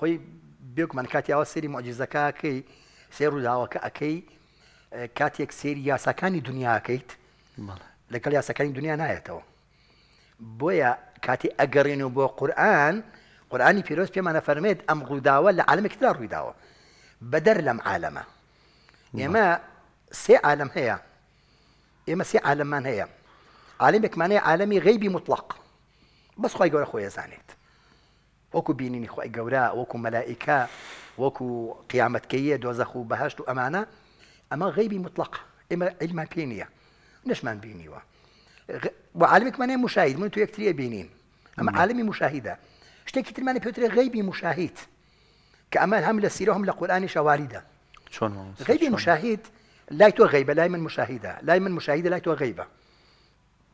خۆی بێکمان کاتیاوە سری مجززەکەکەی سێ ڕووداوەکە ئەەکەی کاتێک سێری یاساکانی دنیاکەیت لەگەڵ یاسەکانی دنیا نایەتەوە بۆیە کاتی ئەگەڕین و بۆ قورآن قورآانی پیرۆست پێمانە فەرمێت ئەم ڕووداوە لە عالمێکدا ڕوویداوە بەدەر لەم عالەمە ئێمە سێ عالم هەیە ئێمە سێ عالممان هەیە عالمێکمانەیە عالمی غیبی مطلق بەس خی گەورە خۆی زانێت وكو بینینی خی گەورە وكو ملائكة وكو قیامەتکەیە دۆزەخ و بەهشت و ئەمانە ئەمە غیبی مطلق ئێمە ئەلمان پێ نییە نشمان وعالمك عالمێکمانێ مشاهد من تو یەکتریە بينين أما عالمي مشاهدة شتي كتير من بيوتري غيبي مشاهد ئەمە هم لسيرهم لقرآن شواردة لە غيبي مشاهد لا غیبی غيبة لای مشاهدة غیبە لای من مشاهیدە لای من مشاهیدە لای تۆ غیبە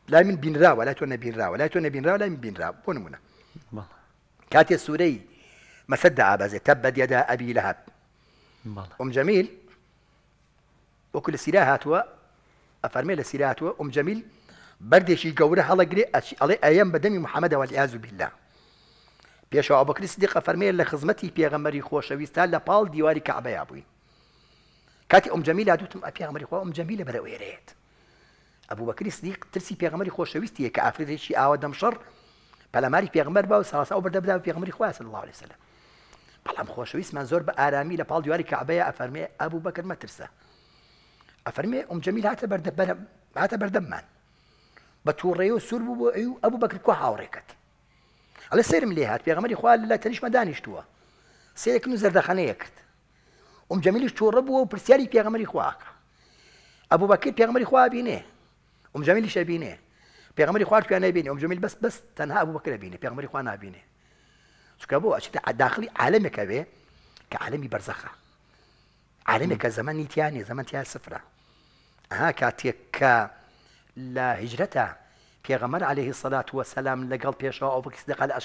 لای من بینراوە لای تۆ نەبینراوە لای تۆ نەبینراوە لای من بینراوە بۆ نمونە كاتي السوري ما سد عبازي تبد يدا أبي لهب أم جميل وكل السلاح هاتوا أفرمي للسلاح هاتوا أم جميل بردي شي قوره على قري علي أيام بدمي محمد والعياذ بالله بيش أبو بكر الصديق أفرمي لخزمتي بيغمري خوش ويستال لبال ديواري كعبة يا أبوي كاتي أم جميل أدوتم بيغمري خوش أم جميل بدأ ويريت أبو بكر الصديق ترسي بيغمري خوش ويستي كأفرد شي آوة شر پەلاماری پیغمبر با و او و بەردەبدا پیغمبری خواه صلی الله علیه وسلم بەڵام خۆشەویستمان من زور ئارامی آرامی لپال دیواری کعبه افرمه ابو کەعبەیە ئەفەرمێ افرمه ام جمیل ئەفەرمێ ئەم جەمیل هاتە هاتە بەردەممان بە تووڕێ و سوور بوو بۆ ئەو ئەبوو بەکرد کو هاوڕێکت ئەلە سرم لێ هات پێغمەری خوا لە تەنیشمە دانیشتووە سێکن و زەردەخانەیە کرد ئەم جەمیلیش تووڕە بووە و پرسیاری پێغمەری خواکە ئەبوو بەکرد پێغمەری خوا بینێ ام جەمیلی شەبینێ پێغمەری خوارد پیانه بینی ام جمیل بس تنها ابو بکر بینی بینێ خوان نبینی نبینێ که بۆ ئەچێتە داخلی بی که عالمی بەرزەخە عالمێکە زەمە نیتیانێ زەمە تیا سفرە ئەها کاتێک کە لە لقل پیش او ابو بکر سەسلام لەگەڵ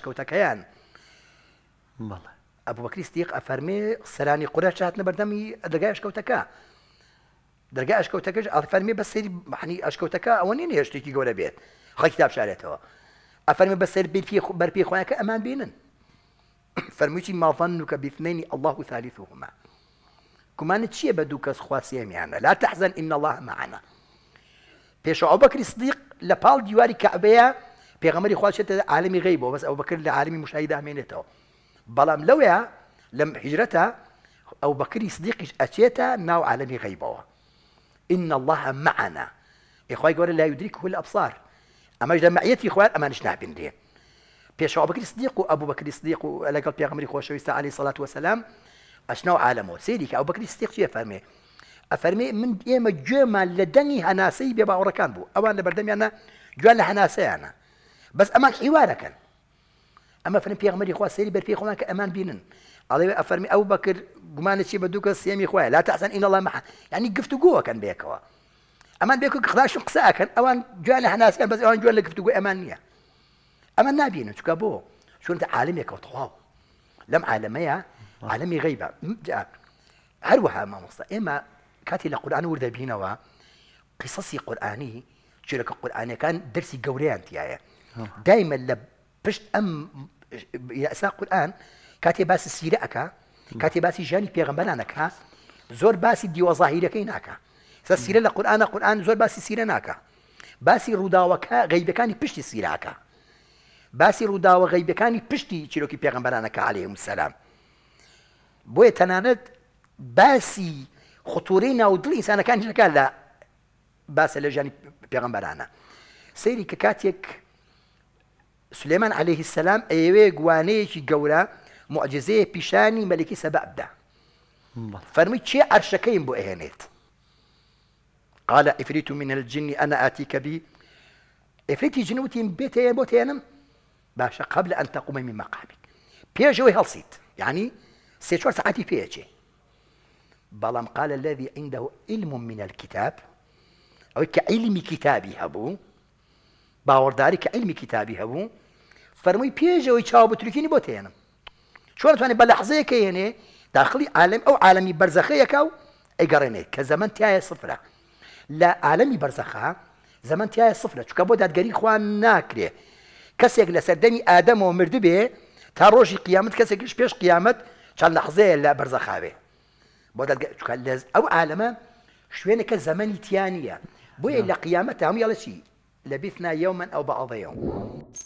پێشەوە تکیان بکس ابو بکر بەڵە افرمی سرانی سەرانی قورە چاتنە بەردەمی ئەدەگای تکا دەرگا ئەشکەوتەکەش ئەفەرمی بە سری معنی ئەشکەوتەکە ئەوە نین هێشتێکی گەورە بێت خەی کتاب شارێتەوە ئەفەرمی بە سەر بەرپی في ئەمان بینن فەرمووی ماڵفان وکە بیفنینی ئەله و ثالیث وهما گومانت چییە بە دوو کەس خواسیەمیانە لا تحزن إن الله معنا پێشە أبو بكر الصديق لبال ديواري دیواری کەعبەیە پێغەمەری خواشێتە عالمی غەی بۆ بەس ئەو بکرد لە عالمی مشاهیدا ئەمێنێتەوە بەڵام لەوەیە لەم حیجرەتە ئەو بەکری صدیقیش ئەچێتە ناو عالمي غەیبەوە ان الله معنا اخوي يقول لا يدركه الابصار اما اجل معيتي اخوان اما نشنا بندين بيش ابو بكر الصديق وابو بكر الصديق على قلب يغمر اخو شوي عليه الصلاه والسلام اشنو عالمه سيدك ابو بكر الصديق شي فهمي افرمي من ايما جوما لدني هناسي بيبا اوركان بو او انا بردمي انا جوال هناسي انا بس اما حوارك اما فرمي يغمر اخو سيدي بر في اخوانك امان بينن علي افرمي ابو بكر جمان شي بدوك سيامي خويا لا تحزن ان الله معك يعني قفت جوا كان بيكوا اما بيكو خلاص شو كان اوان جوان احنا كان بس اوان جوان قفت جوا امانيه اما نابينو شو كابو شو انت عالم يكوا طواو لم عالميا آه. عالم غيبه جاء هروها ما مصا اما كاتي القران ورد بينا و قصصي قراني شرك القران كان درسي جوريان تيايا آه. دائما لبشت ام يا ساق القران كاتي باس السيرة أكا كاتي باس جاني بيغمبر أنا زور باس الديو ظاهرة كي ناكا سيرة القرآن القرآن زور باس السيرة ناكا باس الرودا وكا غيب كاني بشتي السيرة أكا باس الرودا وغيب كاني بشتي تشيلو كي بيغمبر أنا كا عليهم السلام بوي تنانت باسي خطورين أو دلي إنسان كان جنكا لا باس اللي جاني بيغمبر أنا سيري كاتيك سليمان عليه السلام ايوه قوانيش قوله معجزه بيشاني ملكي سبب ده فرمي شيء أرشكين بو إهانات قال إفريت من الجن أنا آتيك بي إفريتي جنوتي بيتي بوتينم باشا قبل أن تقوم من مقامك بيجوي هلسيت يعني سيشوار ساعتي بيجي بلام قال الذي عنده علم من الكتاب أو كعلم كتابي هبو داري كعلم كتابي هبو فرمي بيجوي شاو بتركيني بوتينم شو أنا بلحظه كي يعني داخلي عالم أو عالمي برزخي يكاو إيجارني كزمن تيا صفرة لا عالمي برزخة زمن تيا صفرة شو كابو دات قري خوان ناكري كسيك لسدني آدم ومرد به تروج قيامت كسيك إيش بيش قيامة كان لحظة لا برزخة به بودات شو لاز أو عالمة شو أنا كزمن تيانية بوي لقيامته هم يلا شيء لبثنا يوما أو بعض يوم